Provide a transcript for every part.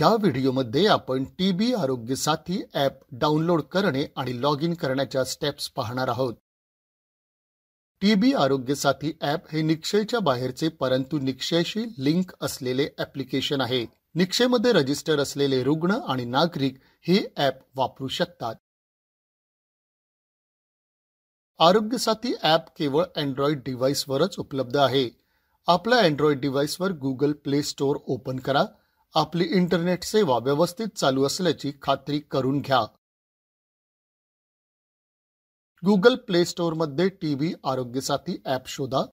या व्हिडिओमध्ये आपण टी बी आरोग्य साथी ॲप डाउनलोड करणे आणि लॉग इन करण्याच्या स्टेप्स पाहणार आहोत टी बी आरोग्य साथी ॲप हे निक्षयच्या बाहेरचे परंतु निक्षयशी लिंक असलेले ॲप्लिकेशन आहे निक्षयमध्ये रजिस्टर असलेले रुग्ण आणि नागरिक हे ॲप वापरू शकतात आरोग्य साथी ॲप केवळ अँड्रॉइड डिव्हाइसवरच उपलब्ध आहे आपल्या अँड्रॉइड डिव्हाइसवर गुगल प्ले स्टोअर ओपन करा आपली इंटरनेट सेवा व्यवस्थित चालू असल्याची खात्री करून घ्या गुगल प्ले स्टोअरमध्ये टी व्ही आरोग्यसाथी ॲप शोधा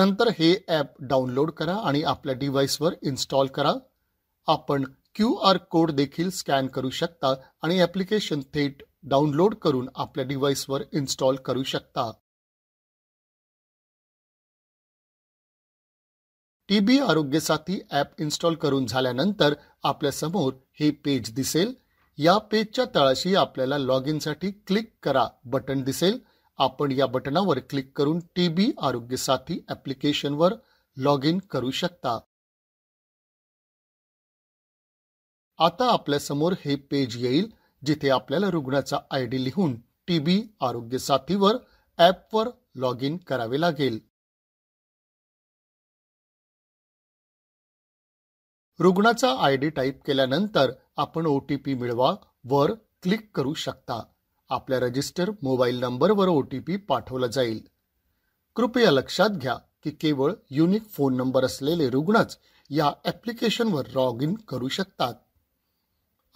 नंतर हे ॲप डाउनलोड करा आणि आपल्या डिव्हाइसवर इन्स्टॉल करा आपण क्यू आर कोड देखील स्कॅन करू शकता आणि ॲप्लिकेशन थेट डाउनलोड करून आपल्या डिव्हाइसवर इन्स्टॉल करू शकता टी बी साथी ॲप इन्स्टॉल करून झाल्यानंतर आपल्यासमोर हे पेज दिसेल या पेजच्या तळाशी आपल्याला लॉग इनसाठी क्लिक करा बटन दिसेल आपण या बटनावर क्लिक करून टी बी आरोग्यसाथी ॲप्लिकेशनवर लॉग इन करू शकता आता आपल्यासमोर हे पेज येईल जिथे आपल्याला रुग्णाचा आय डी लिहून टी बी आरोग्यसाथीवर ॲपवर लॉग इन करावे लागेल रुग्णाचा आय डी टाईप केल्यानंतर आपण ओ टी पी मिळवा वर क्लिक करू शकता आपल्या रजिस्टर मोबाईल नंबरवर ओ टी पी पाठवला जाईल कृपया लक्षात घ्या की केवळ युनिक फोन नंबर असलेले रुग्णच या ॲप्लिकेशनवर लॉग इन करू शकतात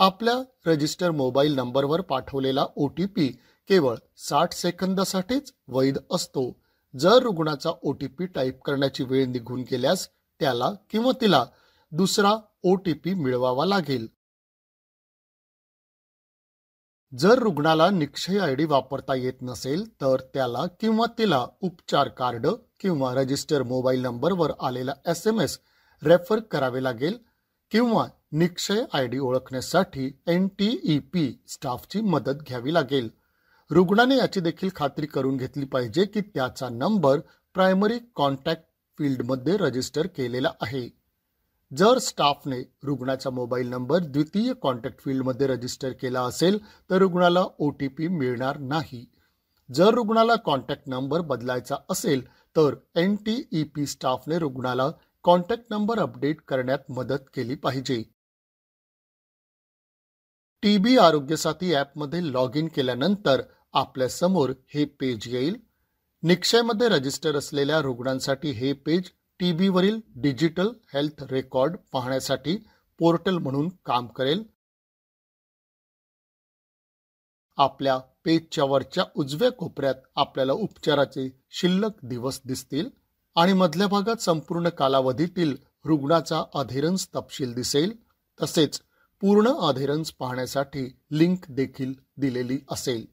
आपल्या रजिस्टर मोबाईल नंबरवर पाठवलेला ओ टी पी केवळ साठ सेकंदासाठीच वैध असतो जर रुग्णाचा ओ टी पी टाईप करण्याची वेळ निघून गेल्यास त्याला किंवा तिला दुसरा ओ टी पी मिळवावा लागेल जर रुग्णाला निक्षय आयडी वापरता येत नसेल तर त्याला किंवा तिला उपचार कार्ड किंवा रजिस्टर मोबाईल नंबरवर आलेला एस एम एस रेफर करावे लागेल किंवा निक्षय आयडी ओळखण्यासाठी एन टी ई पी स्टाफची मदत घ्यावी लागेल रुग्णाने याची देखील खात्री करून घेतली पाहिजे की त्याचा नंबर प्रायमरी कॉन्टॅक्ट फील्डमध्ये रजिस्टर केलेला आहे जर स्टाफने रुग्णाचा मोबाईल नंबर द्वितीय कॉन्टॅक्ट फील्डमध्ये रजिस्टर केला असेल तर रुग्णाला ओ टी पी मिळणार नाही जर रुग्णाला कॉन्टॅक्ट नंबर बदलायचा असेल तर एन टी ई पी स्टाफने रुग्णाला कॉन्टॅक्ट नंबर अपडेट करण्यात मदत केली पाहिजे टीबी आरोग्य आरोग्यसाथी ॲपमध्ये लॉग इन केल्यानंतर आपल्यासमोर हे पेज येईल निक्षयमध्ये रजिस्टर असलेल्या रुग्णांसाठी हे पेज टी बीवरील डिजिटल हेल्थ रेकॉर्ड पाहण्यासाठी पोर्टल म्हणून काम करेल आपल्या पेजच्या वरच्या उजव्या कोपऱ्यात आपल्याला उपचाराचे शिल्लक दिवस दिसतील आणि मधल्या भागात संपूर्ण कालावधीतील रुग्णाचा अधेरन्स तपशील दिसेल तसेच पूर्ण अधेरन्स पाहण्यासाठी लिंक देखील दिलेली असेल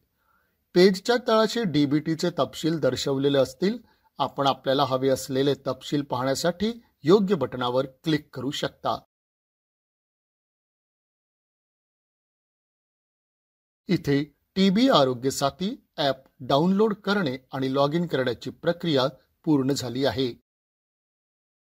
पेजच्या तळाशी डीबीटीचे तपशील दर्शवलेले असतील आपण आपल्याला हवे असलेले तपशील पाहण्यासाठी योग्य बटणावर क्लिक करू शकता इथे टीबी आरोग्य साथी ॲप डाउनलोड करणे आणि लॉग इन करण्याची प्रक्रिया पूर्ण झाली आहे